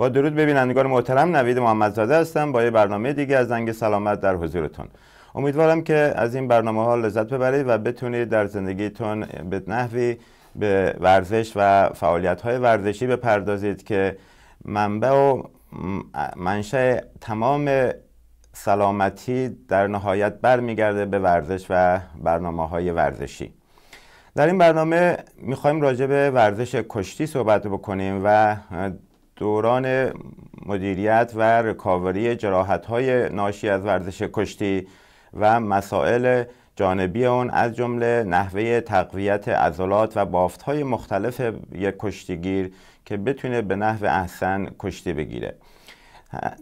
با درود به بینندگان محترم نوید محمدزاده هستم با یه برنامه دیگه از زنگ سلامت در حضورتون امیدوارم که از این برنامه ها لذت ببرید و بتونید در زندگیتون به نحوی به ورزش و فعالیت های ورزشی بپردازید که منبع و منشأ تمام سلامتی در نهایت برمیگرده به ورزش و برنامه های ورزشی در این برنامه میخوایم راجع به ورزش کشتی صحبت بکنیم و دوران مدیریت و رکاوری جراحت های ناشی از ورزش کشتی و مسائل جانبی اون از جمله نحوه تقویت عضلات و بافت های مختلف یک کشتیگیر که بتونه به نحو احسن کشتی بگیره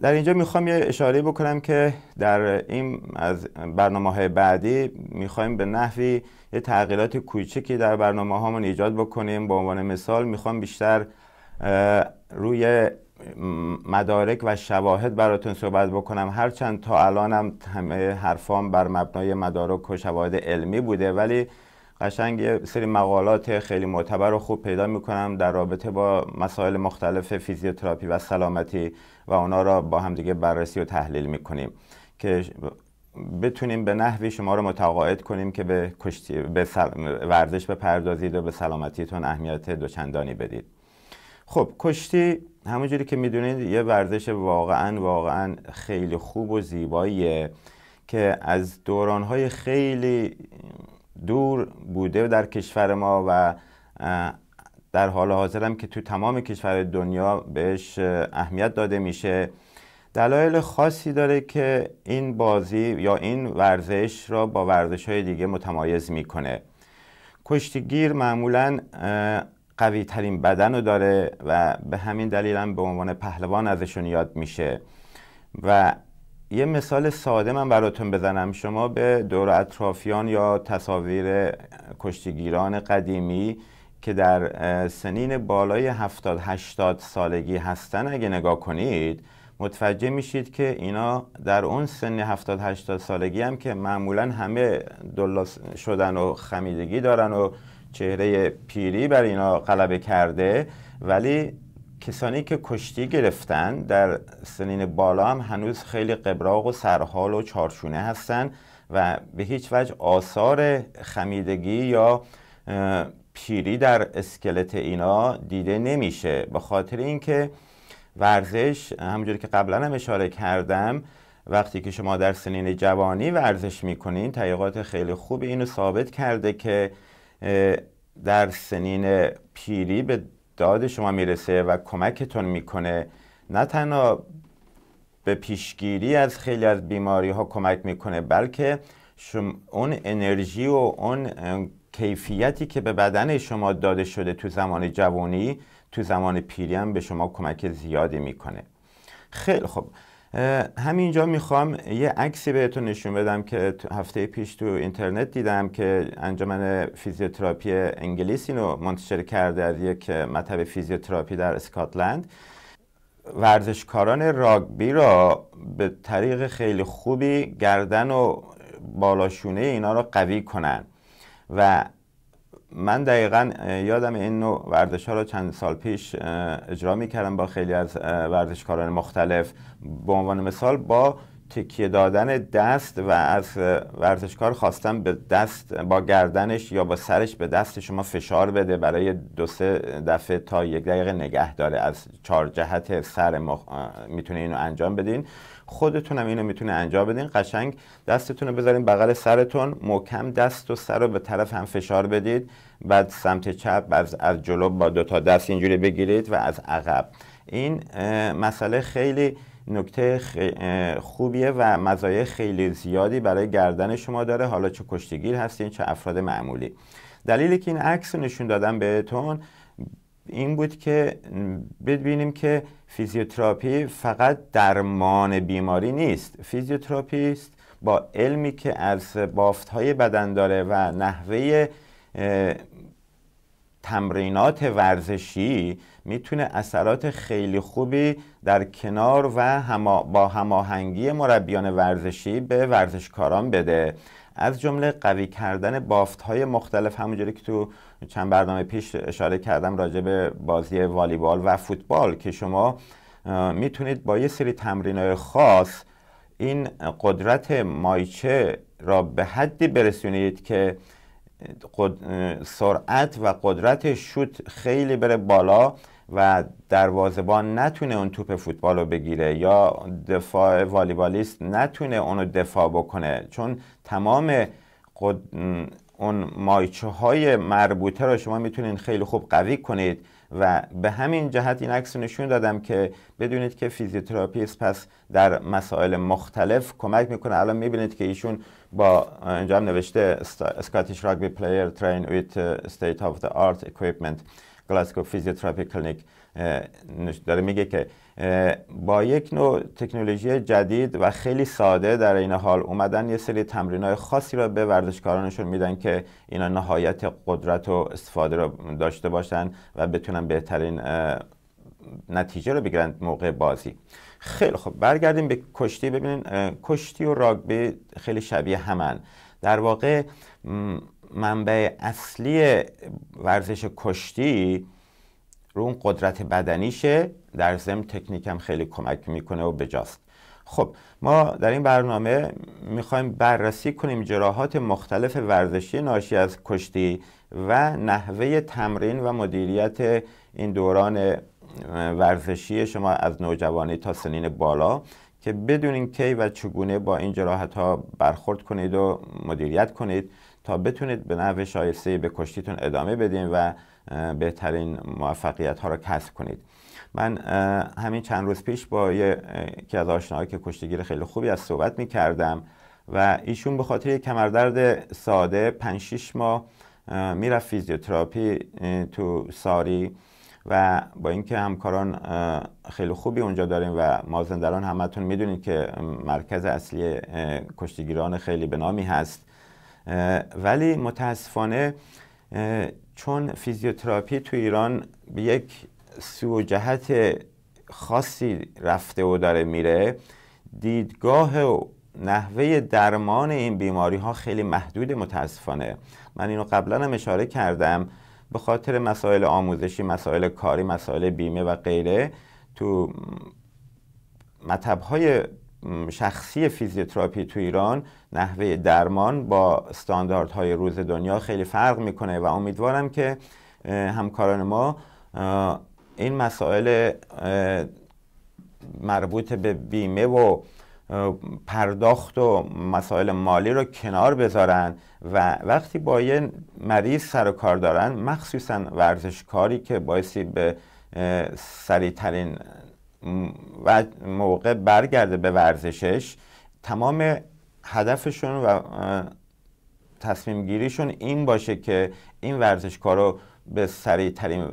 در اینجا میخوام یه اشاره بکنم که در این از برنامه های بعدی میخوایم به نحوی یه تغییرات کوچکی در برنامه هامون ایجاد بکنیم به عنوان مثال میخوام بیشتر روی مدارک و شواهد براتون صحبت بکنم هرچند تا الانم همه حرفام بر مبنای مدارک و شواهد علمی بوده ولی قشنگ یه سری مقالات خیلی معتبر و خوب پیدا میکنم در رابطه با مسائل مختلف فیزیوتراپی و سلامتی و اونا را با همدیگه بررسی و تحلیل میکنیم که بتونیم به نحوی شما رو متقاعد کنیم که به, به سل... ورزش بپردازید و به سلامتیتون اهمیت دوچندانی بدید خب کشتی همونجوری که میدونید یه ورزش واقعا واقعا خیلی خوب و زیباییه که از دورانهای خیلی دور بوده در کشور ما و در حال حاضرم که تو تمام کشور دنیا بهش اهمیت داده میشه دلایل خاصی داره که این بازی یا این ورزش را با ورزش های دیگه متمایز میکنه کشتیگیر معمولا قوی ترین بدن رو داره و به همین دلیل هم به عنوان پهلوان ازشون یاد میشه و یه مثال ساده من براتون بزنم شما به دور اطرافیان یا تصاویر کشتیگیران قدیمی که در سنین بالای 70 80 سالگی هستن اگه نگاه کنید متوجه میشید که اینا در اون سن 70 80 سالگی هم که معمولا همه دلا شدن و خمیدگی دارن و چهره پیری بر اینا غلبه کرده ولی کسانی که کشتی گرفتن در سنین بالا هم هنوز خیلی قبراغ و سرحال و چارشونه هستن و به هیچ وجه آثار خمیدگی یا پیری در اسکلت اینا دیده نمیشه به خاطر اینکه ورزش همونجوری که قبلا هم اشاره کردم وقتی که شما در سنین جوانی ورزش میکنین تحقیقات خیلی خوب اینو ثابت کرده که در سنین پیری به داد شما میرسه و کمکتون میکنه نه تنها به پیشگیری از خیلی از بیماری ها کمک میکنه بلکه شما اون انرژی و اون کیفیتی که به بدن شما داده شده تو زمان جوانی تو زمان پیری هم به شما کمک زیادی میکنه خیلی خوب همینجا میخوام یه عکسی بهتون نشون بدم که هفته پیش تو اینترنت دیدم که انجمن فیزیوتراپی انگلیس اینو منتشر کرده از یک مطب فیزیوتراپی در اسکاتلند ورزشکاران راگبی را به طریق خیلی خوبی گردن و بالاشونه اینا را قوی کنن و من دقیقا یادم این نوع ورزش ها رو چند سال پیش اجرا می کردم با خیلی از ورزشکاران مختلف به عنوان مثال با تکیه دادن دست و از ورزشکار خواستم به دست با گردنش یا با سرش به دست شما فشار بده برای دو سه دفعه تا یک دقیقه نگه داره از چهار جهت سر مخ... میتونه اینو انجام بدین خودتونم اینو میتونه انجام بدین قشنگ دستتون رو بذارین بغل سرتون محکم دست و سر رو به طرف هم فشار بدید بعد سمت چپ از, از جلو با دو تا دست اینجوری بگیرید و از عقب این مسئله خیلی نکته خوبیه و مزایای خیلی زیادی برای گردن شما داره حالا چه کشتیگیر هستین چه افراد معمولی دلیلی که این عکس نشون دادم بهتون این بود که ببینیم که فیزیوتراپی فقط درمان بیماری نیست فیزیوتراپی است با علمی که از بافت های بدن داره و نحوه تمرینات ورزشی میتونه اثرات خیلی خوبی در کنار و با هماهنگی مربیان ورزشی به ورزشکاران بده از جمله قوی کردن بافت های مختلف همونجوری که تو چند برنامه پیش اشاره کردم راجع به بازی والیبال و فوتبال که شما میتونید با یه سری های خاص این قدرت مایچه را به حدی برسونید که سرعت و قدرت شوت خیلی بره بالا و دروازبان نتونه اون توپ فوتبال رو بگیره یا دفاع والیبالیست نتونه اونو دفاع بکنه چون تمام قد... اون مایچه های مربوطه رو شما میتونید خیلی خوب قوی کنید و به همین جهت این عکس نشون دادم که بدونید که فیزیوتراپیست پس در مسائل مختلف کمک میکنه الان میبینید که ایشون با انجام نوشته اسکاتیش راگبی پلیر ترین ویت ستیت آف ده آرت اکویپمنت گلاسکو فیزیوتراپی کلینیک داره میگه که با یک نوع تکنولوژی جدید و خیلی ساده در این حال اومدن یه سری تمرین های خاصی را به ورزشکارانشون میدن که اینا نهایت قدرت و استفاده را داشته باشن و بتونن بهترین نتیجه رو بگیرن موقع بازی خیلی خب برگردیم به کشتی ببینین کشتی و راگبی خیلی شبیه همن در واقع منبع اصلی ورزش کشتی رو اون قدرت بدنیشه در ضمن تکنیکم خیلی کمک میکنه و بجاست خب ما در این برنامه میخوایم بررسی کنیم جراحات مختلف ورزشی ناشی از کشتی و نحوه تمرین و مدیریت این دوران ورزشی شما از نوجوانی تا سنین بالا که بدونین کی و چگونه با این جراحت ها برخورد کنید و مدیریت کنید تا بتونید به نحو شایسته به کشتیتون ادامه بدین و بهترین موفقیت ها را کسب کنید من همین چند روز پیش با یکی از آشناهایی که کشتیگیر خیلی خوبی از صحبت می کردم و ایشون به خاطر یک کمردرد ساده 5 6 ماه میرفت فیزیوتراپی تو ساری و با اینکه همکاران خیلی خوبی اونجا داریم و مازندران همتون میدونید که مرکز اصلی کشتیگیران خیلی به نامی هست ولی متاسفانه چون فیزیوتراپی تو ایران به یک سو جهت خاصی رفته و داره میره دیدگاه و نحوه درمان این بیماری ها خیلی محدود متاسفانه من اینو قبلا هم اشاره کردم به خاطر مسائل آموزشی مسائل کاری مسائل بیمه و غیره تو مطبهای شخصی فیزیوتراپی تو ایران نحوه درمان با استانداردهای روز دنیا خیلی فرق میکنه و امیدوارم که همکاران ما این مسائل مربوط به بیمه و پرداخت و مسائل مالی رو کنار بذارن و وقتی با یه مریض سر و کار دارن مخصوصا ورزشکاری که باعثی به سریعترین و موقع برگرده به ورزشش تمام هدفشون و تصمیم گیریشون این باشه که این ورزشکار رو به سریع ترین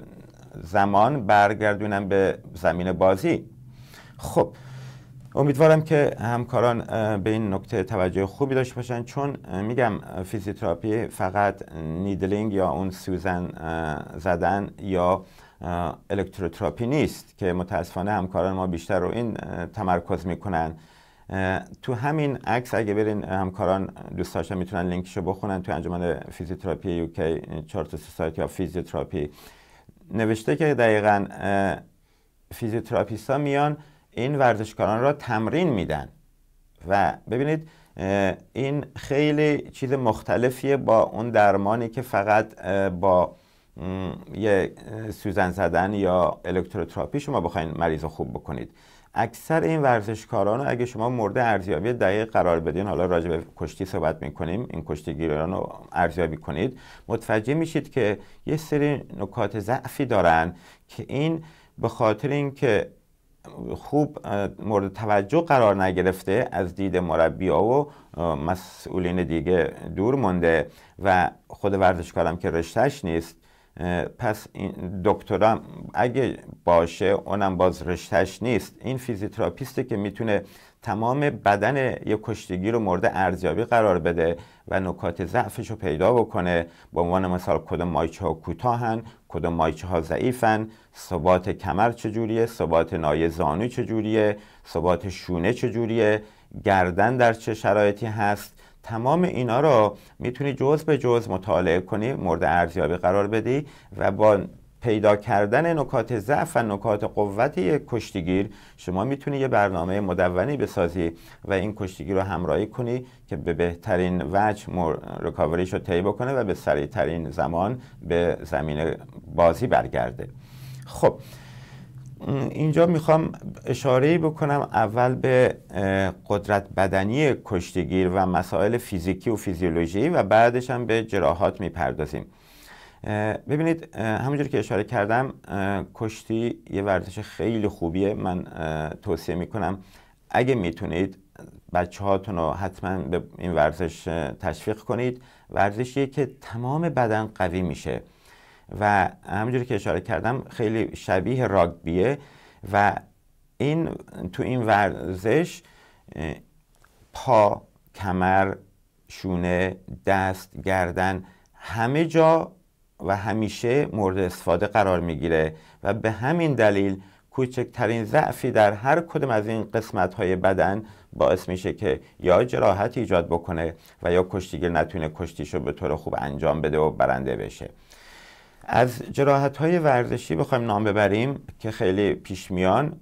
زمان برگردونن به زمین بازی خب امیدوارم که همکاران به این نکته توجه خوبی داشته باشن چون میگم فیزیوتراپی فقط نیدلینگ یا اون سوزن زدن یا الکتروتراپی نیست که متاسفانه همکاران ما بیشتر رو این تمرکز میکنن تو همین عکس اگه برین همکاران دوست داشتن میتونن لینکشو بخونن تو انجمن فیزیوتراپی یوکی چارت سوسایتی یا فیزیوتراپی نوشته که دقیقا فیزیوتراپیست ها میان این ورزشکاران را تمرین میدن و ببینید این خیلی چیز مختلفیه با اون درمانی که فقط با یه سوزن زدن یا الکتروتراپی شما بخواین مریض رو خوب بکنید اکثر این ورزشکاران اگه شما مورد ارزیابی دقیق قرار بدین حالا راجع به کشتی صحبت میکنیم این کشتی گیران رو ارزیابی کنید متوجه میشید که یه سری نکات ضعفی دارن که این به خاطر اینکه خوب مورد توجه قرار نگرفته از دید مربی ها و مسئولین دیگه دور مونده و خود ورزشکارم که رشتهش نیست پس این دکترم اگه باشه اونم باز رشتهش نیست این فیزیتراپیسته که میتونه تمام بدن یک کشتگی رو مورد ارزیابی قرار بده و نکات ضعفش رو پیدا بکنه به عنوان مثال کدوم مایچه ها کوتاهن کدوم مایچه ها ضعیفن ثبات کمر چجوریه ثبات نایه زانو چجوریه ثبات شونه چجوریه گردن در چه شرایطی هست تمام اینا رو میتونی جز به جز مطالعه کنی مورد ارزیابی قرار بدی و با پیدا کردن نکات ضعف و نکات قوت یک کشتیگیر شما میتونی یه برنامه مدونی بسازی و این کشتیگیر رو همراهی کنی که به بهترین وجه رکاوریش رو طی بکنه و به سریعترین زمان به زمین بازی برگرده خب اینجا میخوام اشاره بکنم اول به قدرت بدنی کشتیگیر و مسائل فیزیکی و فیزیولوژی و بعدش هم به جراحات میپردازیم ببینید همونجور که اشاره کردم کشتی یه ورزش خیلی خوبیه من توصیه میکنم اگه میتونید بچه هاتون رو حتما به این ورزش تشویق کنید ورزشیه که تمام بدن قوی میشه و همونجوری که اشاره کردم خیلی شبیه راگبیه و این تو این ورزش پا کمر شونه دست گردن همه جا و همیشه مورد استفاده قرار میگیره و به همین دلیل کوچکترین ضعفی در هر کدوم از این قسمت های بدن باعث میشه که یا جراحت ایجاد بکنه و یا کشتیگر نتونه کشتیشو به طور خوب انجام بده و برنده بشه از جراحت های ورزشی بخوایم نام ببریم که خیلی پیش میان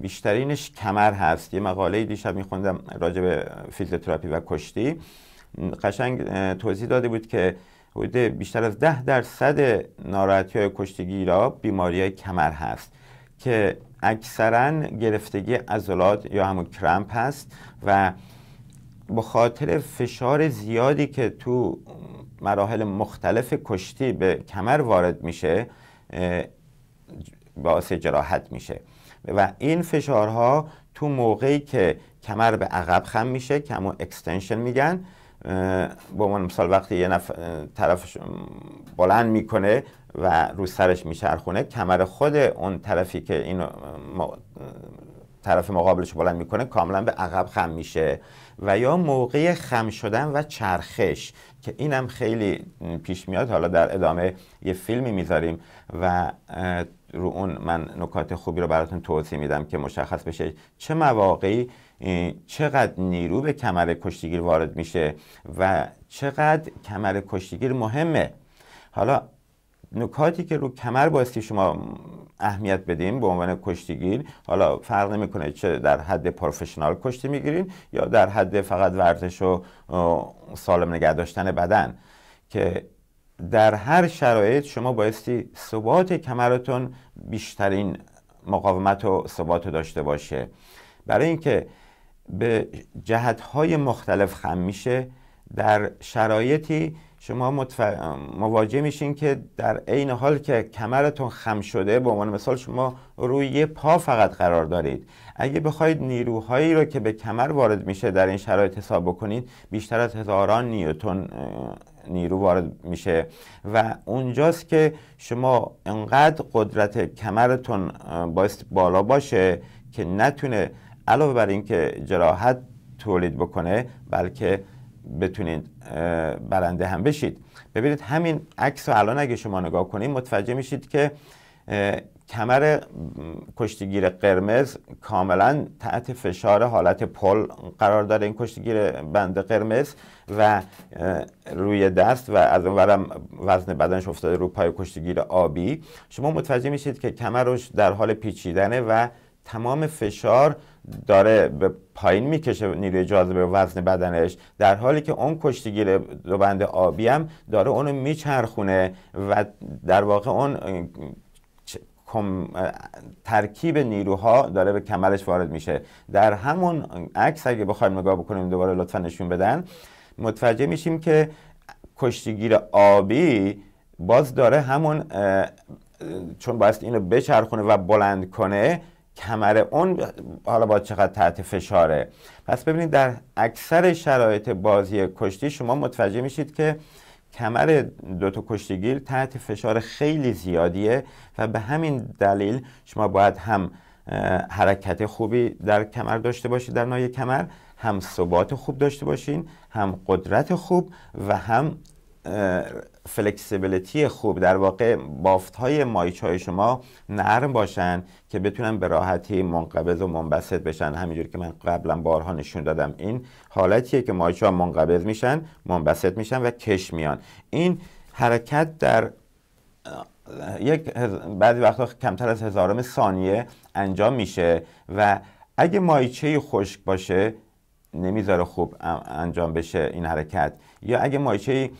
بیشترینش کمر هست یه مقاله دیشب میخوندم راجع به فیزیوتراپی و کشتی قشنگ توضیح داده بود که حدود بیشتر از ده درصد ناراحتی های کشتگی را بیماری های کمر هست که اکثرا گرفتگی عضلات یا همون کرمپ هست و به خاطر فشار زیادی که تو مراحل مختلف کشتی به کمر وارد میشه باعث جراحت میشه و این فشارها تو موقعی که کمر به عقب خم میشه کمو اکستنشن میگن به من مثال وقتی یه نف... طرف بلند میکنه و رو سرش میچرخونه کمر خود اون طرفی که این طرف مقابلش بلند میکنه کاملا به عقب خم میشه و یا موقع خم شدن و چرخش که اینم خیلی پیش میاد حالا در ادامه یه فیلمی میذاریم و رو اون من نکات خوبی رو براتون توضیح میدم که مشخص بشه چه مواقعی چقدر نیرو به کمر کشتیگیر وارد میشه و چقدر کمر کشتیگیر مهمه حالا نکاتی که رو کمر بایستی شما اهمیت بدیم به عنوان کشتیگیر حالا فرق نمیکنه چه در حد پروفشنال کشتی گیریم یا در حد فقط ورزش و سالم نگه داشتن بدن که در هر شرایط شما بایستی ثبات کمرتون بیشترین مقاومت و ثبات داشته باشه برای اینکه به جهت های مختلف خم میشه در شرایطی شما متف... مواجه میشین که در عین حال که کمرتون خم شده به عنوان مثال شما روی یه پا فقط قرار دارید اگه بخواید نیروهایی رو که به کمر وارد میشه در این شرایط حساب بکنید بیشتر از هزاران نیوتن نیرو وارد میشه و اونجاست که شما انقدر قدرت کمرتون بایست بالا باشه که نتونه علاوه بر اینکه جراحت تولید بکنه بلکه بتونید برنده هم بشید ببینید همین عکس رو الان اگه شما نگاه کنید متوجه میشید که کمر کشتیگیر قرمز کاملا تحت فشار حالت پل قرار داره این کشتیگیر بند قرمز و روی دست و از اونورم وزن بدنش افتاده رو پای کشتیگیر آبی شما متوجه میشید که کمرش در حال پیچیدنه و تمام فشار داره به پایین میکشه نیروی جاذبه وزن بدنش در حالی که اون کشتیگیر دو بند آبی هم داره اونو میچرخونه و در واقع اون ترکیب نیروها داره به کمرش وارد میشه در همون عکس اگه بخوایم نگاه بکنیم دوباره لطفا نشون بدن متوجه میشیم که کشتیگیر آبی باز داره همون چون باید اینو بچرخونه و بلند کنه کمر اون حالا با چقدر تحت فشاره پس ببینید در اکثر شرایط بازی کشتی شما متوجه میشید که کمر دوتا کشتیگیر تحت فشار خیلی زیادیه و به همین دلیل شما باید هم حرکت خوبی در کمر داشته باشید در نایه کمر هم ثبات خوب داشته باشین هم قدرت خوب و هم فلکسیبیلیتی خوب در واقع بافت های مایچ های شما نرم باشن که بتونن به راحتی منقبض و منبسط بشن همینجور که من قبلا بارها نشون دادم این حالتیه که مایچ ها منقبض میشن منبسط میشن و کش میان این حرکت در یک بعضی وقتا کمتر از هزارم ثانیه انجام میشه و اگه مایچه خشک باشه نمیذاره خوب انجام بشه این حرکت یا اگه مایچه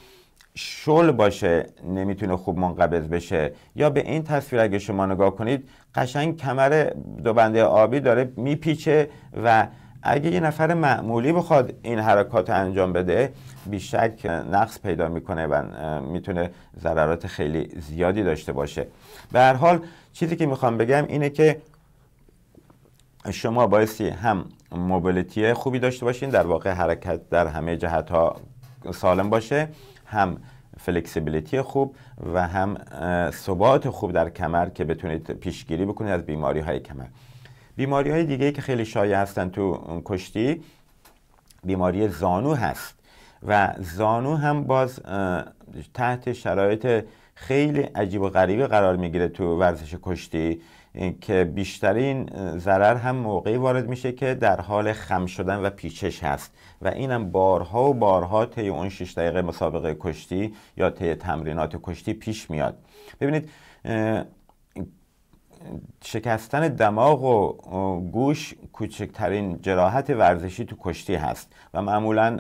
شل باشه نمیتونه خوب منقبض بشه یا به این تصویر اگه شما نگاه کنید قشنگ کمر دو بنده آبی داره میپیچه و اگه یه نفر معمولی بخواد این حرکات انجام بده بیشک نقص پیدا میکنه و میتونه ضررات خیلی زیادی داشته باشه به هر حال چیزی که میخوام بگم اینه که شما بایستی هم موبیلیتی خوبی داشته باشین در واقع حرکت در همه جهت ها سالم باشه هم فلکسیبیلیتی خوب و هم ثبات خوب در کمر که بتونید پیشگیری بکنید از بیماری های کمر بیماری های دیگه که خیلی شایع هستن تو کشتی بیماری زانو هست و زانو هم باز تحت شرایط خیلی عجیب و غریبی قرار میگیره تو ورزش کشتی که بیشترین ضرر هم موقعی وارد میشه که در حال خم شدن و پیچش هست و اینم بارها و بارها طی اون 6 دقیقه مسابقه کشتی یا طی تمرینات کشتی پیش میاد ببینید شکستن دماغ و گوش کوچکترین جراحت ورزشی تو کشتی هست و معمولا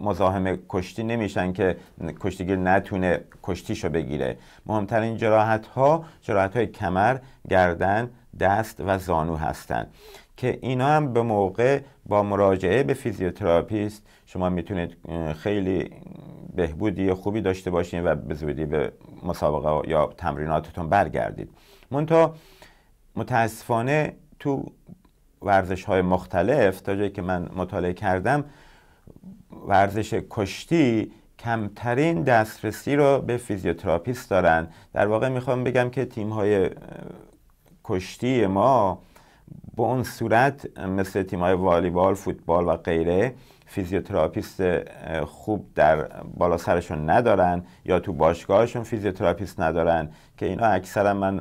مزاحم کشتی نمیشن که کشتیگیر نتونه کشتیشو بگیره مهمترین جراحت ها جراحت های کمر گردن دست و زانو هستند که اینا هم به موقع با مراجعه به فیزیوتراپیست شما میتونید خیلی بهبودی خوبی داشته باشین و به زودی به مسابقه یا تمریناتتون برگردید منتها متاسفانه تو ورزش های مختلف تا جایی که من مطالعه کردم ورزش کشتی کمترین دسترسی رو به فیزیوتراپیست دارن در واقع میخوام بگم که تیم های کشتی ما به اون صورت مثل تیم های والیبال، فوتبال و غیره فیزیوتراپیست خوب در بالا سرشون ندارن یا تو باشگاهشون فیزیوتراپیست ندارن که اینا اکثرا من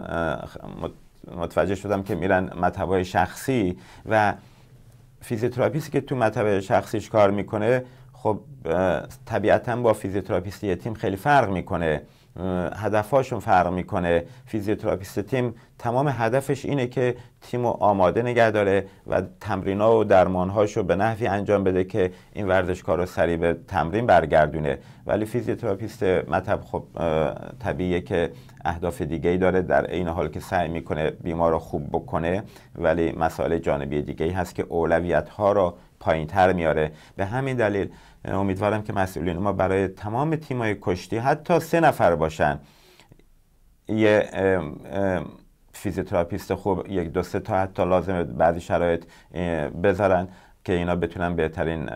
متوجه شدم که میرن مطبع شخصی و فیزیوتراپیستی که تو مطبع شخصیش کار میکنه خب طبیعتا با فیزیوتراپیست تیم خیلی فرق میکنه هدفهاشون فرق میکنه فیزیوتراپیست تیم تمام هدفش اینه که تیم رو آماده نگه داره و ها و درمان رو به نحوی انجام بده که این ورزشکار رو سریع به تمرین برگردونه ولی فیزیوتراپیست مطب خب طبیعیه که اهداف دیگه ای داره در عین حال که سعی میکنه بیمار رو خوب بکنه ولی مسائل جانبی دیگه ای هست که اولویت ها رو پایین تر میاره به همین دلیل امیدوارم که مسئولین ما برای تمام تیمای کشتی حتی سه نفر باشن یه فیزیوتراپیست خوب یک دو سه تا حتی لازم بعضی شرایط بذارن که اینا بتونن بهترین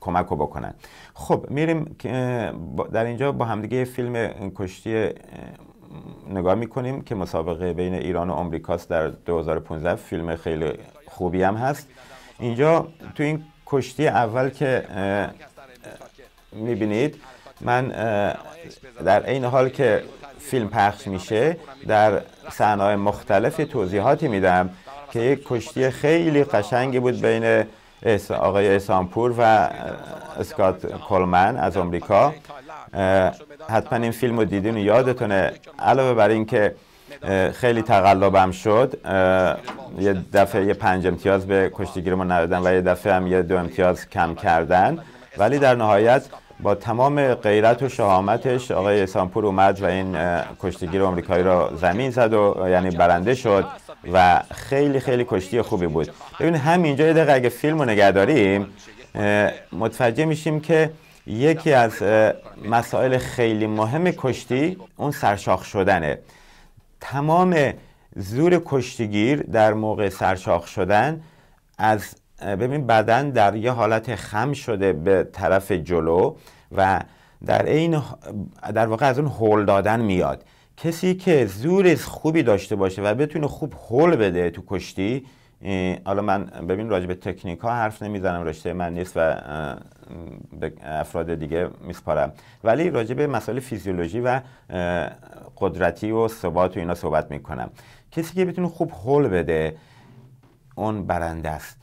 کمک رو بکنن خب میریم در اینجا با همدیگه فیلم کشتی نگاه میکنیم که مسابقه بین ایران و آمریکاست در 2015 فیلم خیلی خوبی هم هست اینجا تو این کشتی اول که میبینید من در این حال که فیلم پخش میشه در صحنه‌های مختلف توضیحاتی میدم که یک کشتی خیلی قشنگی بود بین آقای ایسانپور و اسکات کلمن از آمریکا حتما این فیلم رو دیدین و یادتونه علاوه بر اینکه خیلی تقلبم شد یه دفعه یه پنج امتیاز به کشتیگیرمون ندادن و یه دفعه هم یه دو امتیاز کم کردن ولی در نهایت با تمام غیرت و شهامتش آقای اسامپور اومد و این کشتیگیر آمریکایی را زمین زد و یعنی برنده شد و خیلی خیلی کشتی خوبی بود ببین همینجا یه دقیقه اگه فیلم رو نگه داریم متوجه میشیم که یکی از مسائل خیلی مهم کشتی اون سرشاخ شدنه تمام زور کشتیگیر در موقع سرشاخ شدن از ببین بدن در یه حالت خم شده به طرف جلو و در این در واقع از اون هول دادن میاد کسی که زور خوبی داشته باشه و بتونه خوب هول بده تو کشتی حالا من ببین راجع به تکنیک ها حرف نمیزنم رشته من نیست و به افراد دیگه میسپارم ولی راجع به مسائل فیزیولوژی و قدرتی و ثبات و اینا صحبت میکنم کسی که بتونه خوب هول بده اون برنده است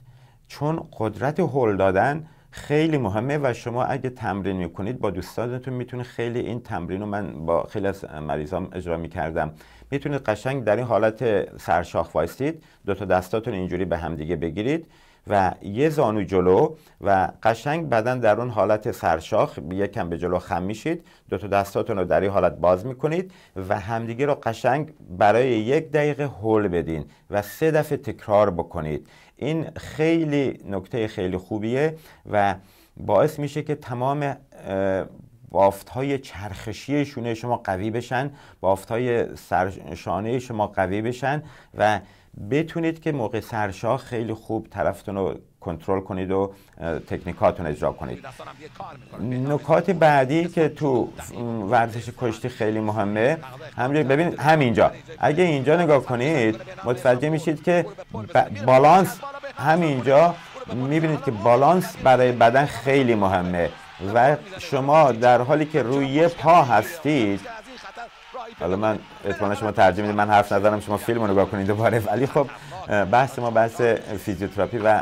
چون قدرت هل دادن خیلی مهمه و شما اگه تمرین میکنید با دوستانتون میتونید خیلی این تمرین رو من با خیلی از مریضام اجرا میکردم میتونید قشنگ در این حالت سرشاخ وایستید دو تا دستاتون اینجوری به همدیگه بگیرید و یه زانو جلو و قشنگ بدن در اون حالت سرشاخ یکم به جلو خم میشید دو تا دستاتون رو در این حالت باز میکنید و همدیگه رو قشنگ برای یک دقیقه هول بدین و سه دفعه تکرار بکنید این خیلی نکته خیلی خوبیه و باعث میشه که تمام بافت های چرخشی شونه شما قوی بشن بافت های سرشانه شما قوی بشن و بتونید که موقع سرشاه خیلی خوب طرفتون رو کنترل کنید و تکنیکاتون اجرا کنید نکات بعدی که تو ورزش کشتی خیلی مهمه همینجا ببین همینجا اگه اینجا نگاه کنید متوجه میشید که بالانس همینجا میبینید که بالانس برای بدن خیلی مهمه و شما در حالی که روی پا هستید حالا من اطمینان شما ترجمه من حرف نظرم شما فیلم رو نگاه کنید دوباره ولی خب بحث ما بحث فیزیوتراپی و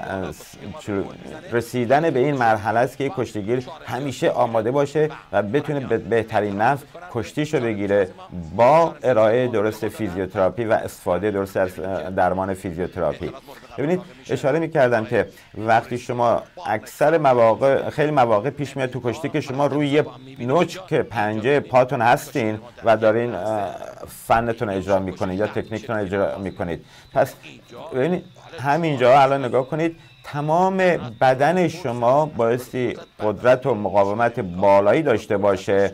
رسیدن به این مرحله است که کشتیگیر همیشه آماده باشه و بتونه به بهترین نفس کشتیشو بگیره با ارائه درست فیزیوتراپی و استفاده درست از درمان فیزیوتراپی ببینید اشاره میکردم که وقتی شما اکثر مواقع خیلی مواقع پیش میاد تو کشتی که شما روی نوچ که پنجه پاتون هستین و دارین فنتون اجرا میکنید یا تکنیکتون اجرا میکنید پس ببینید همینجا الان نگاه کنید تمام بدن شما بایستی قدرت و مقاومت بالایی داشته باشه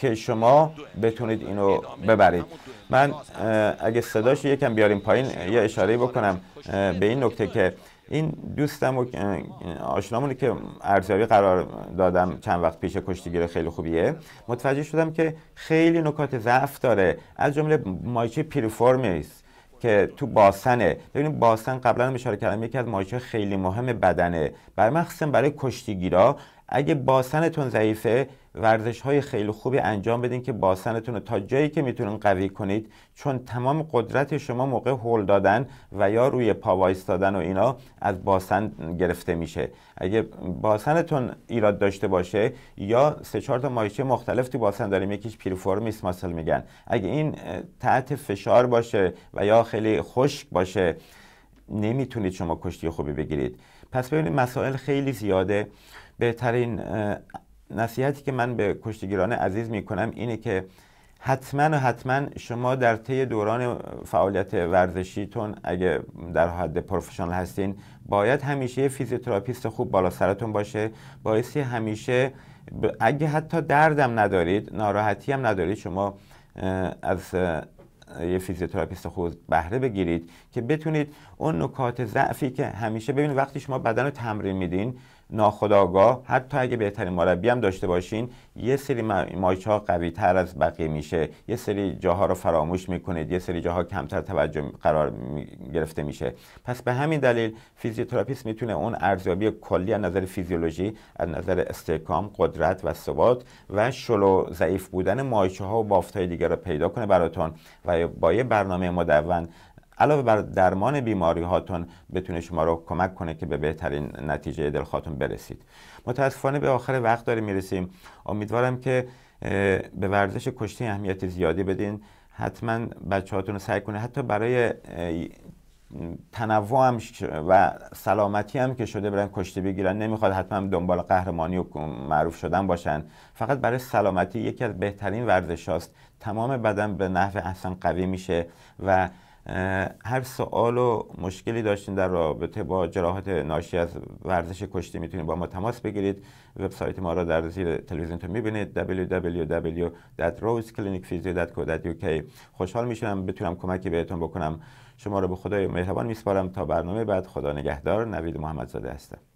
که شما بتونید اینو ببرید من اگه صداش یکم بیاریم پایین یه اشاره بکنم به این نکته که این دوستم و آشنامونی که ارزیابی قرار دادم چند وقت پیش کشتیگیر خیلی خوبیه متوجه شدم که خیلی نکات ضعف داره از جمله مایچه پیریفورمیس که تو باسنه ببینید باسن قبلا هم اشاره کردم یکی از مایچه خیلی مهم بدنه برای مخصوصا برای کشتیگیرا اگه باسنتون ضعیفه ورزش های خیلی خوبی انجام بدین که باسنتون رو تا جایی که میتونین قوی کنید چون تمام قدرت شما موقع هول دادن و یا روی پا وایستادن و اینا از باسن گرفته میشه اگه باسنتون ایراد داشته باشه یا سه چهار تا مایچه مختلف تو باسن داریم یکیش پیروفورمیس ماسل میگن اگه این تحت فشار باشه و یا خیلی خشک باشه نمیتونید شما کشتی خوبی بگیرید پس ببینید مسائل خیلی زیاده بهترین نصیحتی که من به کشتیگیران عزیز می کنم اینه که حتما و حتما شما در طی دوران فعالیت ورزشیتون اگه در حد پروفشنال هستین باید همیشه فیزیوتراپیست خوب بالا سرتون باشه باعثی همیشه اگه حتی دردم ندارید ناراحتی هم ندارید شما از یه فیزیوتراپیست خود بهره بگیرید که بتونید اون نکات ضعفی که همیشه ببینید وقتی شما بدن رو تمرین میدین ناخداگاه حتی اگه بهترین مربی هم داشته باشین یه سری مایچ ها قوی تر از بقیه میشه یه سری جاها رو فراموش میکنید یه سری جاها کمتر توجه قرار گرفته میشه پس به همین دلیل فیزیوتراپیست میتونه اون ارزیابی کلی از نظر فیزیولوژی از نظر استحکام قدرت و ثبات و شلو ضعیف بودن مایچه ها و بافت های دیگر رو پیدا کنه براتون و با یه برنامه مدون علاوه بر درمان بیماری هاتون بتونه شما رو کمک کنه که به بهترین نتیجه دلخواهتون برسید متاسفانه به آخر وقت داریم میرسیم امیدوارم که به ورزش کشتی اهمیت زیادی بدین حتما بچه هاتون رو سعی کنه حتی برای تنوع هم و سلامتی هم که شده برن کشتی بگیرن نمیخواد حتما دنبال قهرمانی و معروف شدن باشن فقط برای سلامتی یکی از بهترین ورزش هاست تمام بدن به نحو احسن قوی میشه و هر سوال و مشکلی داشتین در رابطه با جراحات ناشی از ورزش کشتی میتونید با ما تماس بگیرید وبسایت ما را در زیر تلویزیونتون میبینید www.roseclinicphysio.co.uk خوشحال میشم بتونم کمکی بهتون بکنم شما را به خدای مهربان میسپارم تا برنامه بعد خدا نگهدار نوید محمدزاده هستم